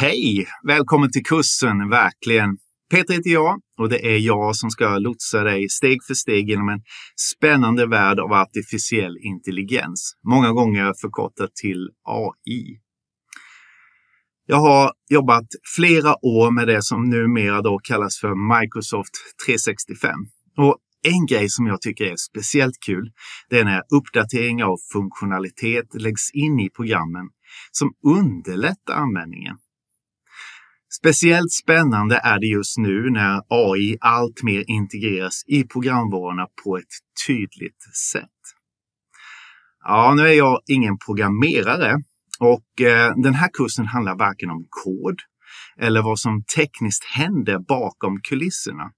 Hej! Välkommen till kursen, verkligen. Peter heter jag och det är jag som ska lotsa dig steg för steg genom en spännande värld av artificiell intelligens, många gånger förkortat till AI. Jag har jobbat flera år med det som numera då kallas för Microsoft 365. Och en grej som jag tycker är speciellt kul, det är när uppdateringar av funktionalitet läggs in i programmen som underlättar användningen. Speciellt spännande är det just nu när AI alltmer integreras i programvarorna på ett tydligt sätt. Ja, nu är jag ingen programmerare och eh, den här kursen handlar varken om kod eller vad som tekniskt händer bakom kulisserna.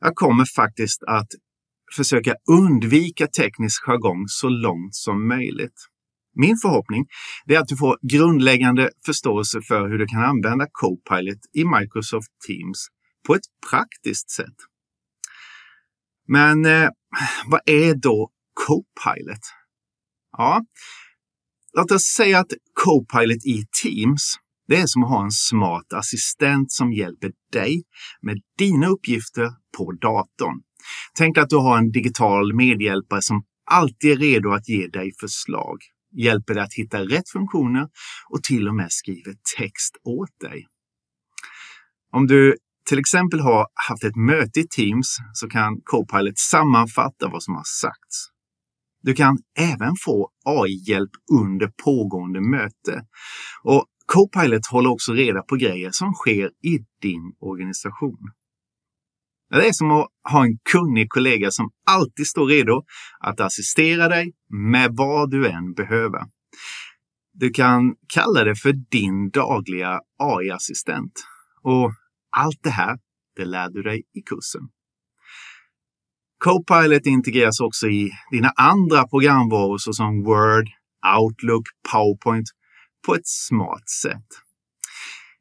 Jag kommer faktiskt att försöka undvika teknisk jargong så långt som möjligt. Min förhoppning är att du får grundläggande förståelse för hur du kan använda Copilot i Microsoft Teams på ett praktiskt sätt. Men eh, vad är då Copilot? Ja, låt oss säga att Copilot i Teams, det är som att ha en smart assistent som hjälper dig med dina uppgifter på datorn. Tänk att du har en digital medhjälpare som alltid är redo att ge dig förslag hjälper dig att hitta rätt funktioner och till och med skriver text åt dig. Om du till exempel har haft ett möte i Teams så kan Copilot sammanfatta vad som har sagts. Du kan även få AI-hjälp under pågående möte. Och Copilot håller också reda på grejer som sker i din organisation. Det är som att ha en kunnig kollega som alltid står redo att assistera dig med vad du än behöver. Du kan kalla det för din dagliga AI-assistent. Och allt det här, det lär du dig i kursen. Copilot integreras också i dina andra programvaror såsom Word, Outlook, PowerPoint på ett smart sätt.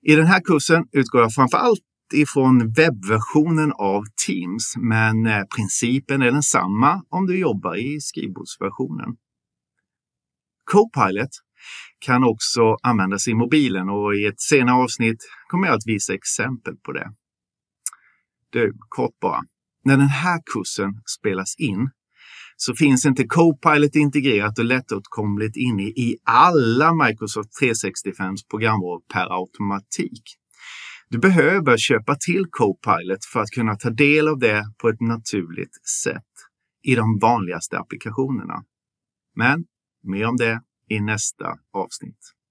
I den här kursen utgår jag framför allt ifrån webbversionen av Teams, men eh, principen är densamma om du jobbar i skrivbordsversionen. Copilot kan också användas i mobilen och i ett senare avsnitt kommer jag att visa exempel på det. Du, kort bara. När den här kursen spelas in så finns inte Copilot integrerat och lättåtkomligt inne i alla Microsoft 365 programvaror per automatik. Du behöver köpa till Copilot för att kunna ta del av det på ett naturligt sätt i de vanligaste applikationerna. Men mer om det i nästa avsnitt.